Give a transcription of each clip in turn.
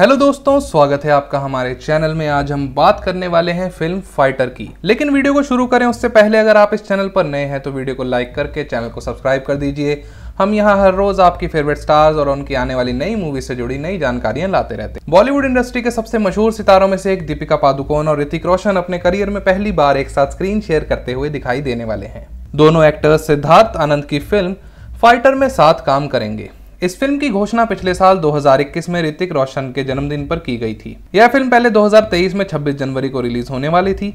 hello दोस्तों स्वागत है आपका हमारे चैनल में आज हम बात करने वाले हैं फिल्म फाइटर की लेकिन वीडियो को शुरू करें उससे पहले अगर आप इस चैनल पर नए हैं तो वीडियो को लाइक करके चैनल को सब्सक्राइब कर दीजिए हम यहाँ हर रोज आपकी फेवरेट स्टार्स और उनकी आने वाली नई मूवी से जुड़ी नई जानकारियां लाते रहते हैं बॉलीवुड इंडस्ट्री के सबसे मशहूर सितारों में से एक दीपिका पादुकोण और ऋतिक रोशन अपने करियर में पहली बार एक साथ स्क्रीन शेयर करते हुए दिखाई देने वाले हैं दोनों एक्टर्स सिद्धार्थ आनंद की फिल्म फाइटर में साथ काम करेंगे इस फिल्म की घोषणा पिछले साल 2021 में ऋतिक रोशन के जन्मदिन पर की गई थी यह फिल्म पहले 2023 में 26 जनवरी को रिलीज होने वाली थी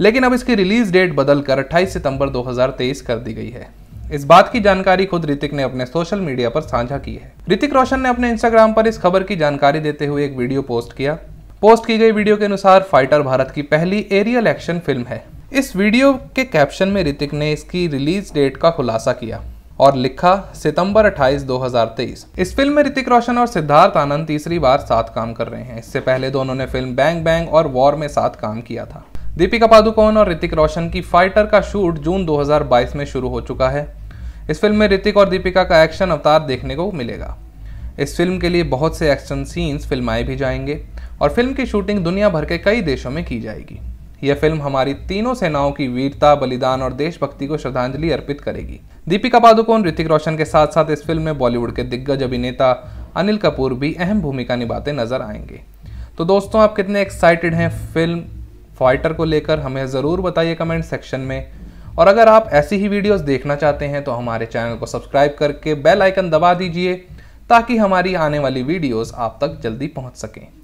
लेकिन अब इसकी रिलीज डेट बदलकर 28 सितंबर 2023 कर दी गई है इस बात की जानकारी खुद ऋतिक ने अपने सोशल मीडिया पर साझा की है ऋतिक रोशन ने अपने इंस्टाग्राम पर इस खबर की जानकारी देते हुए एक वीडियो पोस्ट किया पोस्ट की गई वीडियो के अनुसार फाइटर भारत की पहली एरियल एक्शन फिल्म है इस वीडियो के कैप्शन में ऋतिक ने इसकी रिलीज डेट का खुलासा किया और लिखा सितंबर 28 2023 इस फिल्म में ऋतिक रोशन और सिद्धार्थ आनंद तीसरी बार साथ काम कर रहे हैं इससे पहले दोनों ने फिल्म बैंग बैंग और वॉर में साथ काम किया था दीपिका पादुकोण और ऋतिक रोशन की फाइटर का शूट जून 2022 में शुरू हो चुका है इस फिल्म में ऋतिक और दीपिका का एक्शन अवतार देखने को मिलेगा इस फिल्म के लिए बहुत से एक्शन सीन्स फिल्माए भी जाएंगे और फिल्म की शूटिंग दुनिया भर के कई देशों में की जाएगी यह फिल्म हमारी तीनों सेनाओं की वीरता बलिदान और देशभक्ति को श्रद्धांजलि अर्पित करेगी दीपिका पादुकोण ऋतिक रोशन के साथ साथ इस फिल्म में बॉलीवुड के दिग्गज अभिनेता अनिल कपूर भी अहम भूमिका निभाते नजर आएंगे तो दोस्तों आप कितने एक्साइटेड हैं फिल्म फाइटर को लेकर हमें ज़रूर बताइए कमेंट सेक्शन में और अगर आप ऐसी ही वीडियोस देखना चाहते हैं तो हमारे चैनल को सब्सक्राइब करके बेल आइकन दबा दीजिए ताकि हमारी आने वाली वीडियोस आप तक जल्दी पहुंच सकें